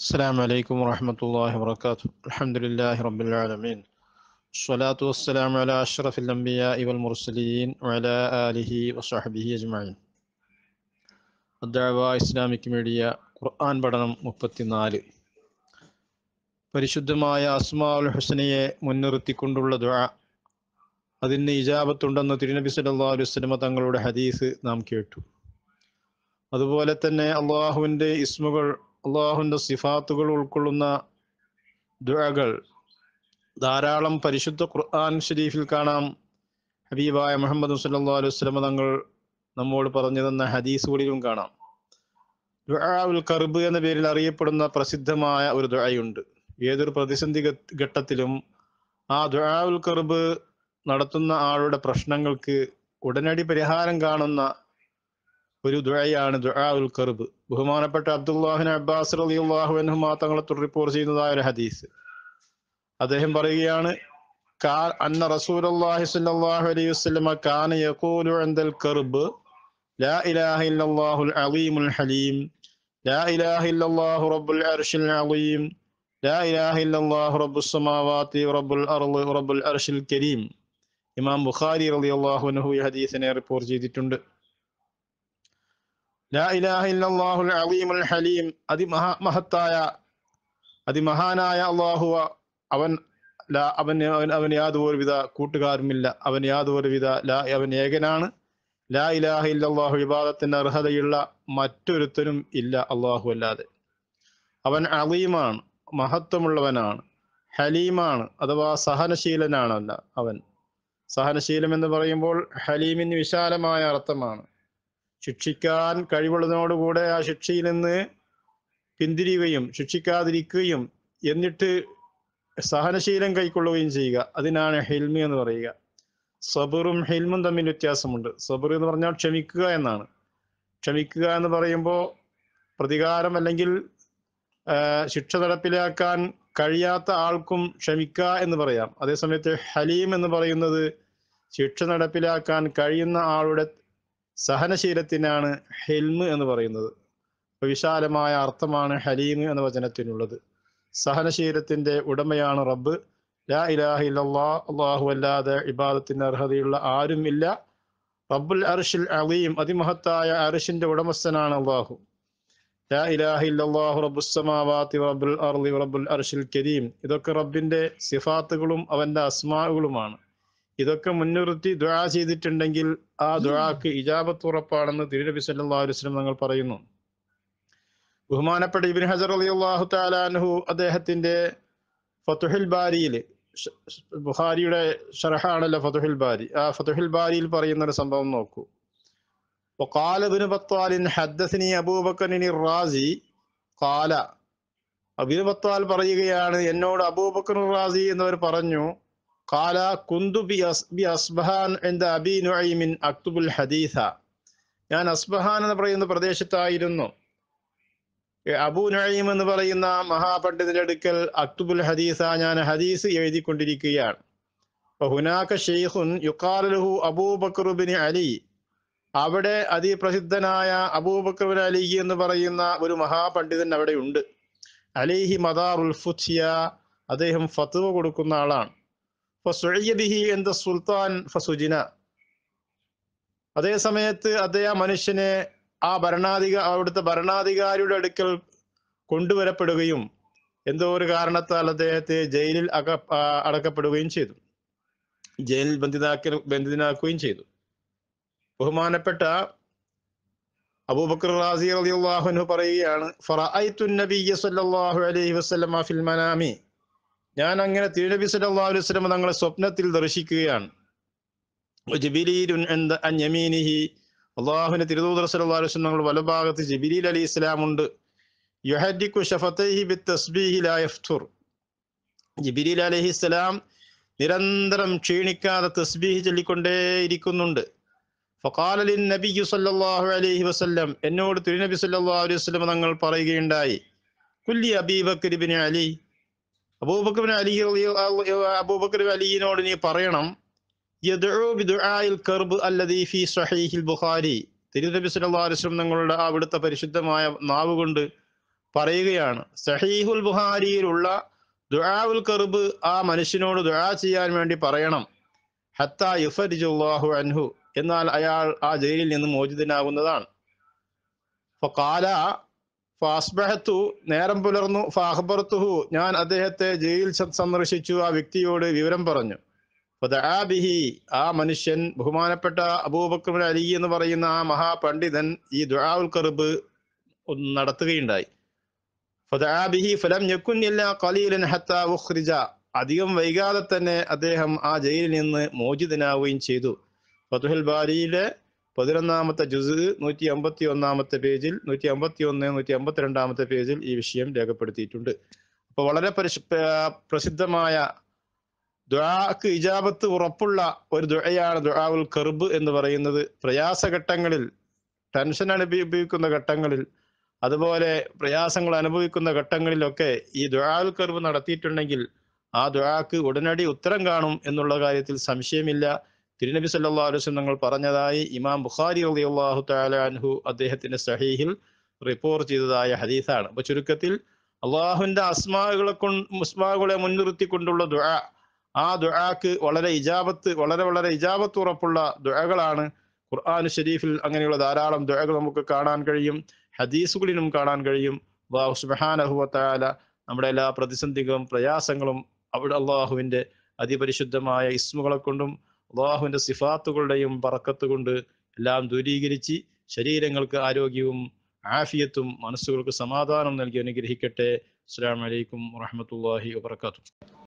السلام عليكم ورحمة الله وبركاته الحمد لله رب العالمين الصلاة والسلام على أشرف الأنبياء والمرسلين وعلى آله وصحبه أجمعين الدعوة إسلامك ميديا ഖുർആൻ പഠനം മുപ്പത്തിനാല് പരിശുദ്ധമായ അസ്മാ ഉൽ ഹുസനയെ മുൻനിർത്തിക്കൊണ്ടുള്ള ദ അതിന് ഇജാബത്തുണ്ടെന്ന് തിരുനബി സല്ലാ അലുസ്ലമ തങ്ങളുടെ ഹദീസ് നാം കേട്ടു അതുപോലെ തന്നെ അള്ളാഹുവിൻ്റെ ഇസ്മുകൾ അള്ളാഹുവിൻ്റെ സിഫാത്തുകൾ ഉൾക്കൊള്ളുന്ന ദുഴകൾ ധാരാളം പരിശുദ്ധ ഖുർആൻ ഷരീഫിൽ കാണാം ഹബീബായ മുഹമ്മദ് സല്ലാ അലുസ്ലമ തങ്ങൾ നമ്മോട് പറഞ്ഞു തന്ന ഹദീസുകളിലും കാണാം ദുആഉൽ കർബ് എന്ന പേരിൽ അറിയപ്പെടുന്ന പ്രസിദ്ധമായ ഒരു ദുഴയുണ്ട് ഏതൊരു പ്രതിസന്ധി ഘട്ടത്തിലും ആ ദുആഉൽ കർബ് നടത്തുന്ന ആളുടെ പ്രശ്നങ്ങൾക്ക് ഉടനടി പരിഹാരം കാണുന്ന ഒരു ദുഴയാണ് ദുആ കർബ് ബഹുമാനപ്പെട്ട അബ്ദുല്ലാഹിൻ അബ്ബാസ് അലി അള്ളാഹുവിനുമാ തങ്ങളെ റിപ്പോർട്ട് ചെയ്യുന്നതായ ഒരു ഹദീസ് അദ്ദേഹം പറയുകയാണ് അന്ന റസൂൽ അലൈഹി കാന യഖൂലു കർബ് ലാ ഇലാഹ ഇല്ലല്ലാഹുൽ അലീമുൽ ഹലീം ലാ ഇലാഹ ഇല്ലല്ലാഹു റബ്ബുൽ അർശിൽ ലാ ഇലാഹ ഇല്ലല്ലാഹു റബ്ബുൽ റബ്ബുൽ അർശിൽ കരീം ഇമാം ബുഖാരി റളിയല്ലാഹു അൻഹു ഈ ഹദീസിനെ റിപ്പോർട്ട് ചെയ്തിട്ടുണ്ട് അലീമുൽ ഹലീം അതിമഹാ അതിമഹാനായ അള്ളാഹു അവൻ അവൻ അവൻ അവൻ യാതൊരുവിധ കൂട്ടുകാരുമില്ല അവൻ യാതൊരുവിധ ലാ അവൻ ഏകനാണ് ലാ ഇലാഹ ഇല്ലാഹു വിവാദത്തിന് അർഹതയുള്ള മറ്റൊരുത്തരും ഇല്ല അള്ളാഹു അല്ലാതെ അവൻ അലീമാണ് മഹത്വമുള്ളവനാണ് ഹലീമാണ് അഥവാ സഹനശീലനാണല്ല അവൻ സഹനശീലം എന്ന് പറയുമ്പോൾ ഹലീമിന് വിശാലമായ അർത്ഥമാണ് ശിക്ഷിക്കാൻ കഴിവുള്ളതിനോടുകൂടെ ആ ശിക്ഷയിൽ നിന്ന് പിന്തിരിയുകയും ശിക്ഷിക്കാതിരിക്കുകയും എന്നിട്ട് സഹനശീലം കൈക്കൊള്ളുകയും ചെയ്യുക അതിനാണ് ഹെൽമി എന്ന് പറയുക സബറും ഹെൽമും തമ്മിൽ വ്യത്യാസമുണ്ട് സബർ എന്ന് പറഞ്ഞാൽ ക്ഷമിക്കുക എന്നാണ് ക്ഷമിക്കുക എന്ന് പറയുമ്പോൾ പ്രതികാരം അല്ലെങ്കിൽ ശിക്ഷ നടപ്പിലാക്കാൻ കഴിയാത്ത ആൾക്കും ക്ഷമിക്കുക എന്ന് പറയാം അതേസമയത്ത് ഹലീം എന്ന് പറയുന്നത് ശിക്ഷ നടപ്പിലാക്കാൻ കഴിയുന്ന ആളുടെ സഹനശീലത്തിനാണ് ഹെൽമ് എന്ന് പറയുന്നത് വിശാലമായ അർത്ഥമാണ് ഹലീം എന്ന വചനത്തിനുള്ളത് സഹനശീലത്തിന്റെ ഉടമയാണ് റബ്ബ് ലാ ഇലാഹ ഇല്ലല്ലാ അള്ളാഹു അല്ലാതെ ഇബാദത്തിന് അർഹതയുള്ള ആരും ഇല്ല റബ്ബുൽ അർഷിൽ അലീം അതിമഹത്തായ അർഷിന്റെ ഉടമസ്ഥനാണ് അള്ളാഹു ലാ ഇലാഹ ഇല്ലല്ലാഹു റബ്ബുസ്സമാവാത്തി റബ്ബുൽ അർളി റബ്ബുൽ അർഷിൽ കരീം ഇതൊക്കെ റബ്ബിന്റെ സിഫാത്തുകളും അവന്റെ അസ്മാവുകളുമാണ് ഇതൊക്കെ മുൻനിർത്തി ദ്വാ ചെയ്തിട്ടുണ്ടെങ്കിൽ ആ ദ്വാക്ക് ഇജാബത്ത് ഉറപ്പാണെന്ന് തിരുനബി അലൈഹി വസല്ലം തങ്ങൾ പറയുന്നു ബഹുമാനപ്പെട്ട ഇബിൻ ഹജർ അലി അള്ളാഹു താലാൻഹു അദ്ദേഹത്തിന്റെ ഫതുഹിൽ ബാരിയിൽ ബുഹാരിയുടെ ഷർഹാണല്ലോ ഫതുഹിൽ ബാരി ആ ഫതുഹിൽ ബാരിയിൽ പറയുന്ന ഒരു സംഭവം നോക്കൂ وقال ابن بطال حدثني ابو بكر الرازي قال ابن بطال പറയുകയാണ് എന്നോട് അബൂബക്കർ റാസി എന്നവർ പറഞ്ഞു قال كنت بأصبهان عند أبي نعيم أكتب الحديث ഞാൻ അസ്ബഹാൻ എന്ന് പറയുന്ന പ്രദേശത്തായിരുന്നു അബൂ നഴീം എന്ന് പറയുന്ന മഹാപണ്ഡിതന്റെ അടുക്കൽ അക്തുബുൽ ഹദീസ ഞാൻ ഹദീസ് എഴുതിക്കൊണ്ടിരിക്കുകയാണ് ഹുനാക്ക ഷെയ്ഖുൻ യുക്കാലുഹു അബൂബക്രുബിൻ അലി അവിടെ അതിപ്രസിദ്ധനായ അബൂബക്രുബിൻ അലി എന്ന് പറയുന്ന ഒരു മഹാപണ്ഡിതൻ അവിടെ ഉണ്ട് അലിഹി മദാറുൽ ഉൽഫുസിയ അദ്ദേഹം ഫത്തുവ കൊടുക്കുന്ന ആളാണ് എന്ത സുൽത്താൻ ഫസുജിന അതേ സമയത്ത് അദ്ദേഹം മനുഷ്യനെ ആ ഭരണാധിക അവിടുത്തെ ഭരണാധികാരിയുടെ അടുക്കൽ കൊണ്ടുവരപ്പെടുകയും എന്തോ ഒരു കാരണത്താൽ അദ്ദേഹത്തെ ജയിലിൽ അക അടക്കപ്പെടുകയും ചെയ്തു ജയിലിൽ ബന്ധിതാക്കി ബന്ധിതനാക്കുകയും ചെയ്തു ബഹുമാനപ്പെട്ട അബൂബക്കർ റാസി അലിഹു പറയുകയാണ് ഫറഅയ്തു സല്ലല്ലാഹു അലൈഹി വസല്ലമ ഫിൽ മനാമി ഞാൻ അങ്ങനെ തിരുനബി സല്ലാ അലൈഹി വസല്ലം തങ്ങളെ സ്വപ്നത്തിൽ ദർശിക്കുകയാണ് അള്ളാഹുവിന്റെ തിരുദൂതർ സല്ലാ അലൈഹി സ്വലം തങ്ങളുടെ വലഭാഗത്ത് ജബിലീൽ അലി ഇസ്ലാം ഉണ്ട് യുഹദിഖു ഷഫത്തഹി ലാ യഫ്തുർ ജബിലീൽ അലൈഹി ഇസ്ലാം നിരന്തരം ക്ഷീണിക്കാതെ തസ്ബീഹ് ചൊല്ലിക്കൊണ്ടേയിരിക്കുന്നുണ്ട് ഫക്കാലലിൻ നബിയു സല്ലാഹു അലൈഹി വസ്ല്ലം എന്നോട് തിരുനബി സല്ലാ അലൈഹി വസല്ലം തങ്ങൾ പറയുകയുണ്ടായി കുല്ലി ഇബ്നു അലി അബൂബക്കർ അലി അബൂബക്കർ അലിയിനോട് നീ പറയണം ബുഖാരി തിരുനബി സല്ലല്ലാഹു അലൈഹി വസല്ലം നിങ്ങളുടെ അവിടുത്തെ പരിശുദ്ധമായ നാവ് കൊണ്ട് പറയുകയാണ് സഹീഹുൽ ബുഹാരിയിലുള്ള ദുആവുൽ കർബ് ആ മനുഷ്യനോട് ദുആ ചെയ്യാൻ വേണ്ടി പറയണം ഹത്ത യുഫരിജുല്ലാഹു അൻഹു എന്നാൽ അയാൾ ആ ജയിലിൽ നിന്ന് മോചിതനാകുന്നതാണ് കാല ഫാസ്ബഹത്തു നേരം പുലർന്നു ഫാഹ്ബർത്തുഹു ഞാൻ അദ്ദേഹത്തെ ജയിൽ സന്ദർശിച്ചു ആ വ്യക്തിയോട് വിവരം പറഞ്ഞു ബിഹി ആ മനുഷ്യൻ ബഹുമാനപ്പെട്ട അബൂബക്രമിൻ അലി എന്ന് പറയുന്ന ആ മഹാപണ്ഡിതൻ ഈ ദുആഉൽ കറുബ് നടത്തുകയുണ്ടായി ഫദാബിഹി ഫലം ഞെക്കുൻ കലീലൻ ഹത്ത ഉഖ്രിജ അധികം വൈകാതെ തന്നെ അദ്ദേഹം ആ ജയിലിൽ നിന്ന് മോചിതനാവുകയും ചെയ്തു ഫതുഹൽ ബാരിയിലെ പതിനൊന്നാമത്തെ ജുസ് നൂറ്റി അമ്പത്തി ഒന്നാമത്തെ പേജിൽ നൂറ്റി അമ്പത്തി ഒന്ന് നൂറ്റി അമ്പത്തി രണ്ടാമത്തെ പേജിൽ ഈ വിഷയം രേഖപ്പെടുത്തിയിട്ടുണ്ട് അപ്പോൾ വളരെ പരിശ പ്രസിദ്ധമായ ദുആക്ക് ഇജാബത്ത് ഉറപ്പുള്ള ഒരു ദുഴയാണ് ദുഴാവുൽ കർബ് എന്ന് പറയുന്നത് പ്രയാസഘട്ടങ്ങളിൽ ടെൻഷൻ അനുഭവിക്കുന്ന ഘട്ടങ്ങളിൽ അതുപോലെ പ്രയാസങ്ങൾ അനുഭവിക്കുന്ന ഘട്ടങ്ങളിലൊക്കെ ഈ ദുഴാവുൽ കർബ് നടത്തിയിട്ടുണ്ടെങ്കിൽ ആ ദുഴാക്ക് ഉടനടി ഉത്തരം കാണും എന്നുള്ള കാര്യത്തിൽ സംശയമില്ല തിരുനബി സല്ലാ അലുസ് നിങ്ങൾ പറഞ്ഞതായി ഇമാം ബുഖാരി അലി അള്ളാഹു താലാൻഹു അദ്ദേഹത്തിന്റെ സഹീഹിൽ റിപ്പോർട്ട് ചെയ്തതായ ഹദീസാണ് അപ്പൊ ചുരുക്കത്തിൽ അള്ളാഹുവിന്റെ അസ്മാകളെ കൊണ്ട് അസ്മാകളെ മുൻനിർത്തിക്കൊണ്ടുള്ള ദുഴ ആ ദുഴാക്ക് വളരെ ഇജാബത്ത് വളരെ വളരെ ഇജാബത്ത് ഉറപ്പുള്ള ദുഴകളാണ് ഖുർആാനു ഷരീഫിൽ അങ്ങനെയുള്ള ധാരാളം ദുഴകൾ നമുക്ക് കാണാൻ കഴിയും ഹദീസുകളിലും കാണാൻ കഴിയും അള്ളാഹു സുബാനഹുവത്താല നമ്മുടെ എല്ലാ പ്രതിസന്ധികളും പ്രയാസങ്ങളും അവിടെ അള്ളാഹുവിന്റെ അതിപരിശുദ്ധമായ ഇസ്മുകളെ കൊണ്ടും അള്ളാഹുവിന്റെ സിഫാത്തുകളുടെയും പറക്കത്ത് കൊണ്ട് എല്ലാം ദൂരീകരിച്ച് ശരീരങ്ങൾക്ക് ആരോഗ്യവും ആഫിയത്തും മനസ്സുകൾക്ക് സമാധാനം നൽകി അനുഗ്രഹിക്കട്ടെ അസ്സാം വലൈക്കും വാഹമത്തല്ലാഹി വാത്തു